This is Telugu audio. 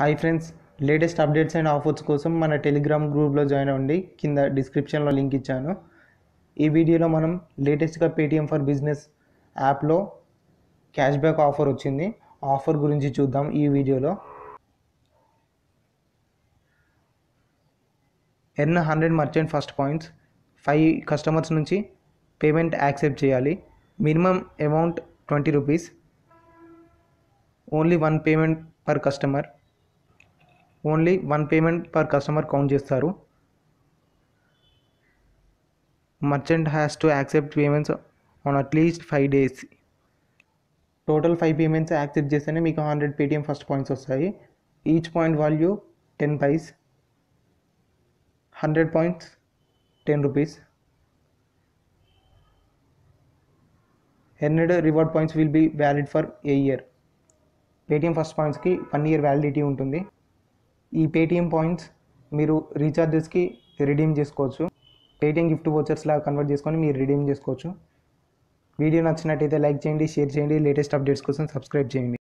hi friends latest updates and offers కోసం మన టెలిగ్రామ్ గ్రూప్లో జాయిన్ అవ్వండి కింద డిస్క్రిప్షన్లో లింక్ ఇచ్చాను ఈ వీడియోలో మనం లేటెస్ట్గా పేటిఎం ఫర్ బిజినెస్ యాప్లో క్యాష్ బ్యాక్ ఆఫర్ వచ్చింది ఆఫర్ గురించి చూద్దాం ఈ వీడియోలో earn hundred merchant first points five customers నుంచి పేమెంట్ యాక్సెప్ట్ చేయాలి minimum amount twenty rupees only one payment per customer only one payment per customer count చేస్తారు merchant has to accept payments on at least five days total five payments accept చేస్తేనే మీకు హండ్రెడ్ పేటిఎం ఫస్ట్ పాయింట్స్ వస్తాయి each point value ten paise hundred points ten rupees hundred reward points will be valid for a year Paytm first పాయింట్స్కి వన్ ఇయర్ వ్యాలిడిటీ ఉంటుంది ఈ పేటిఎం పాయింట్స్ మీరు రీఛార్జెస్కి రిడీమ్ చేసుకోవచ్చు పేటిఎం గిఫ్ట్ వోచర్స్ లాగా కన్వర్ట్ చేసుకొని మీరు రిడీమ్ చేసుకోవచ్చు వీడియో నచ్చినట్టయితే లైక్ చేయండి షేర్ చేయండి లేటెస్ట్ అప్డేట్స్ కోసం సబ్స్క్రైబ్ చేయండి